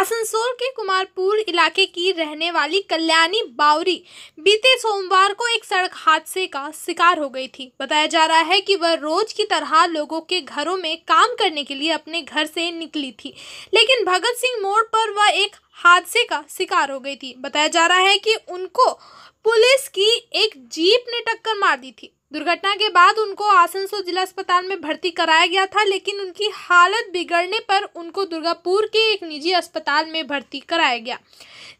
आसनसोल के कुमारपुर इलाके की रहने वाली कल्याणी बावरी बीते सोमवार को एक सड़क हादसे का शिकार हो गई थी बताया जा रहा है कि वह रोज की तरह लोगों के घरों में काम करने के लिए अपने घर से निकली थी लेकिन भगत सिंह मोड़ पर वह एक हादसे का शिकार हो गई थी बताया जा रहा है कि उनको पुलिस की एक जीप ने टक्कर मार दी थी दुर्घटना के बाद उनको आसनसोल जिला अस्पताल में भर्ती कराया गया था लेकिन उनकी हालत बिगड़ने पर उनको दुर्गापुर के एक निजी अस्पताल में भर्ती कराया गया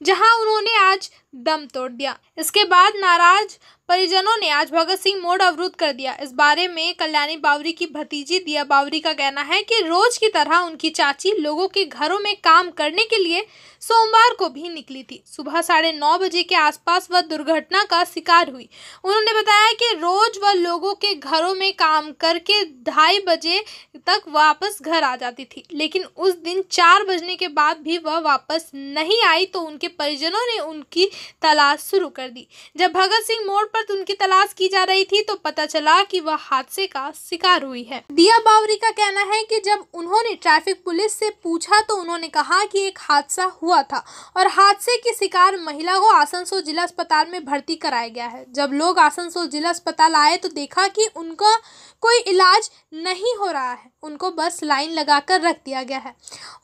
जहां उन्होंने आज दम तोड़ दिया इसके बाद नाराज परिजनों ने आज भगत सिंह मोड़ अवरुद्ध कर दिया इस बारे में कल्याणी बावरी की भतीजी दिया बावरी का कहना है कि रोज की तरह उनकी चाची लोगों के घरों में काम करने के लिए सोमवार को भी निकली थी सुबह साढ़े नौ बजे के आसपास वह दुर्घटना का शिकार हुई उन्होंने बताया कि रोज वह लोगों के घरों में काम करके ढाई बजे तक वापस घर आ जाती थी लेकिन उस दिन चार बजने के बाद भी वह वापस नहीं आई तो उनके परिजनों ने उनकी तलाश शुरू कर दी जब भगत सिंह मोड़ पर तो उनकी तलाश की जा रही थी तो पता चला कि वह हादसे का शिकार हुई है दिया बावरी का कहना है कि जब उन्होंने ट्रैफिक पुलिस से पूछा तो उन्होंने कहा कि एक हादसा हुआ था और हादसे की शिकार महिला को आसनसोल जिला अस्पताल में भर्ती कराया गया है जब लोग आसनसोल जिला अस्पताल आए तो देखा कि उनका कोई इलाज नहीं हो रहा है उनको बस लाइन लगाकर रख दिया गया है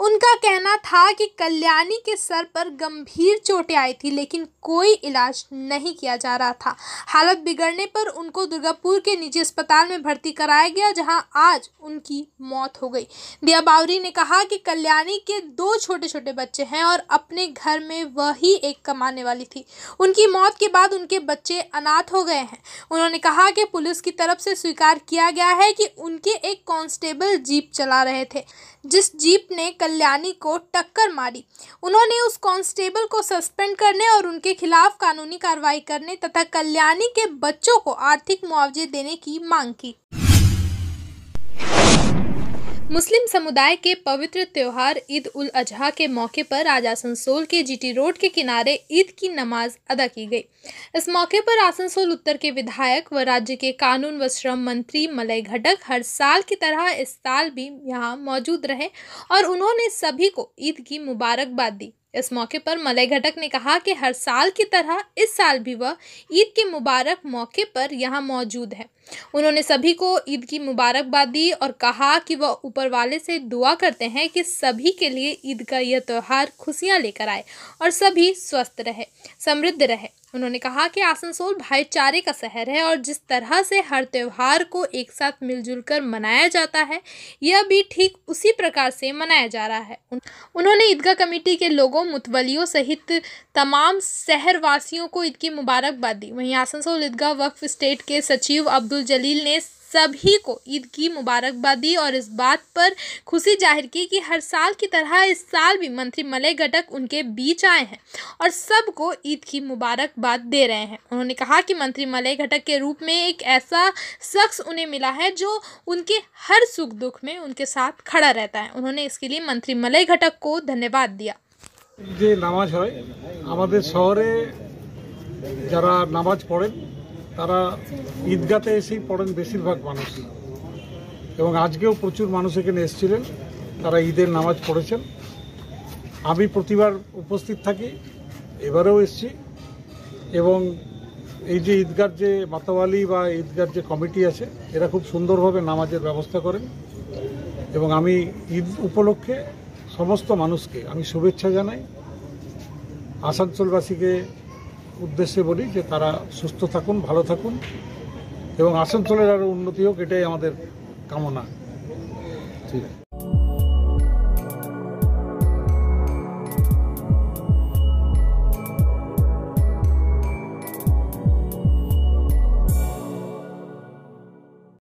उनका कहना था कि कल्याणी के सर पर गंभीर चोटें आई थी लेकिन कोई इलाज नहीं किया जा रहा था हालत बिगड़ने पर उनको दुर्गापुर के निजी अस्पताल में भर्ती कराया गया जहां आज उनकी मौत हो गई दिया बावरी ने कहा कि कल्याणी के दो छोटे छोटे बच्चे हैं और अपने घर में वही एक कमाने वाली थी उनकी मौत के बाद उनके बच्चे अनाथ हो गए हैं उन्होंने कहा कि पुलिस की तरफ से स्वीकार किया गया है कि उनके एक कॉन्स्टेबल डबल जीप चला रहे थे जिस जीप ने कल्याणी को टक्कर मारी उन्होंने उस कांस्टेबल को सस्पेंड करने और उनके खिलाफ कानूनी कार्रवाई करने तथा कल्याणी के बच्चों को आर्थिक मुआवजे देने की मांग की मुस्लिम समुदाय के पवित्र त्यौहार ईद उल अजहा के मौके पर आज आसनसोल के जीटी रोड के किनारे ईद की नमाज अदा की गई इस मौके पर आसनसोल उत्तर के विधायक व राज्य के कानून व श्रम मंत्री मलय घटक हर साल की तरह इस साल भी यहां मौजूद रहे और उन्होंने सभी को ईद की मुबारकबाद दी इस मौके पर मलय घटक ने कहा कि हर साल की तरह इस साल भी वह ईद के मुबारक मौके पर यहाँ मौजूद है उन्होंने सभी को ईद की मुबारकबाद दी और कहा कि वह ऊपर वाले से दुआ करते हैं कि सभी के लिए ईद का यह त्यौहार खुशियाँ लेकर आए और सभी स्वस्थ रहे समृद्ध रहे उन्होंने कहा कि आसनसोल भाईचारे का शहर है और जिस तरह से हर त्यौहार को एक साथ मिलजुल कर मनाया जाता है यह भी ठीक उसी प्रकार से मनाया जा रहा है उन्होंने ईदगाह कमेटी के लोगों मुतवलियों सहित तमाम शहरवासियों को ईद की मुबारकबाद दी वहीं आसनसोल ईदगाह वक्फ स्टेट के सचिव अब्दुल जलील ने सभी को ईद की मुबारकबाद दी और इस बात पर खुशी जाहिर की कि हर साल की तरह इस साल भी मंत्री मलय घटक उनके बीच आए हैं और सबको ईद की मुबारकबाद दे रहे हैं उन्होंने कहा कि मंत्री मलय घटक के रूप में एक ऐसा शख्स उन्हें मिला है जो उनके हर सुख दुख में उनके साथ खड़ा रहता है उन्होंने इसके लिए मंत्री मलय घटक को धन्यवाद दिया नमाज নামাজ তারা ঈদগাতে এসেই পড়েন বেশিরভাগ মানুষ এবং আজকেও প্রচুর মানুষ এখানে এসেছিলেন তারা ঈদের নামাজ পড়েছেন আমি প্রতিবার উপস্থিত থাকি এবারেও এসছি এবং এই যে ঈদগার যে মাতাওয়ালি বা ঈদগার যে কমিটি আছে এরা খুব সুন্দরভাবে নামাজের ব্যবস্থা করেন এবং আমি ঈদ উপলক্ষে সমস্ত মানুষকে আমি শুভেচ্ছা জানাই আসানসোলবাসীকে উদ্দেশ্যে বলি যে তারা সুস্থ থাকুন ভালো থাকুন এবং আসানসোলের আরও উন্নতি হোক এটাই আমাদের কামনা ঠিক আছে